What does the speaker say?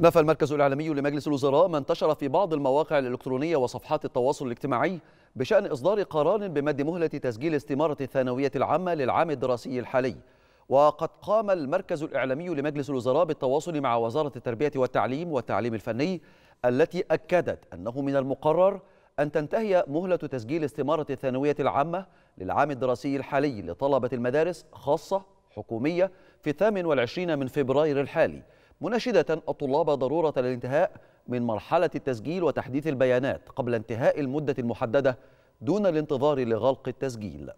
نفى المركز الإعلامي لمجلس الوزراء ما انتشر في بعض المواقع الإلكترونية وصفحات التواصل الاجتماعي بشأن إصدار قرار بمد مهلة تسجيل استمارة الثانوية العامة للعام الدراسي الحالي وقد قام المركز الإعلامي لمجلس الوزراء بالتواصل مع وزارة التربية والتعليم والتعليم الفني التي أكدت أنه من المقرر أن تنتهي مهلة تسجيل استمارة الثانوية العامة للعام الدراسي الحالي لطلبة المدارس خاصة حكومية في 28 من فبراير الحالي مناشدة الطلاب ضرورة الانتهاء من مرحلة التسجيل وتحديث البيانات قبل انتهاء المدة المحددة دون الانتظار لغلق التسجيل